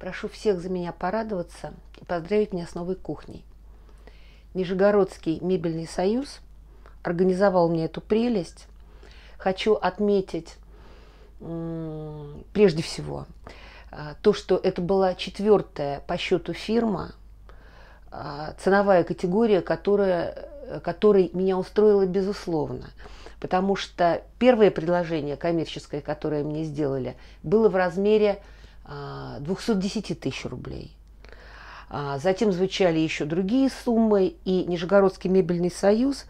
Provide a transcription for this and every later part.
Прошу всех за меня порадоваться и поздравить меня с новой кухней. Нижегородский мебельный союз организовал мне эту прелесть. Хочу отметить прежде всего а, то, что это была четвертая по счету фирма, а, ценовая категория, которая, которой меня устроила безусловно. Потому что первое предложение коммерческое, которое мне сделали, было в размере 210 а, тысяч рублей. А, затем звучали еще другие суммы, и Нижегородский мебельный союз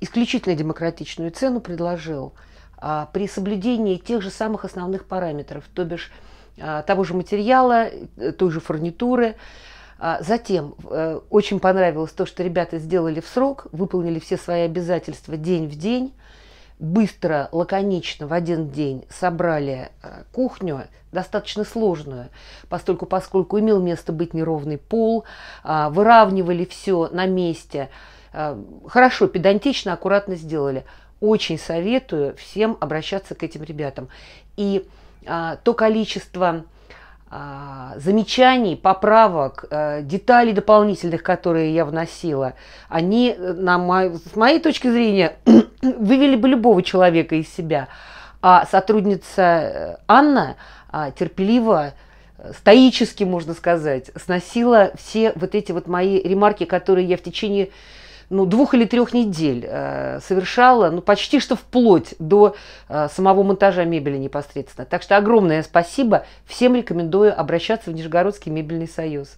исключительно демократичную цену предложил а, при соблюдении тех же самых основных параметров, то бишь того же материала, э, той же фурнитуры. Затем э, очень понравилось то, что ребята сделали в срок, выполнили все свои обязательства день в день – быстро, лаконично в один день собрали э, кухню, достаточно сложную, поскольку, поскольку имел место быть неровный пол, а, выравнивали все на месте, э, хорошо, педантично, аккуратно сделали. Очень советую всем обращаться к этим ребятам. И а, то количество а, замечаний, поправок, э, деталей дополнительных, которые я вносила, они, на мой, с моей точки зрения, вывели бы любого человека из себя. А сотрудница э, Анна а, терпеливо, э, стоически, можно сказать, сносила все вот эти вот мои ремарки, которые я в течение ну, двух или трех недель э, совершала, ну, почти что вплоть до э, самого монтажа мебели непосредственно. Так что огромное спасибо. Всем рекомендую обращаться в Нижегородский мебельный союз.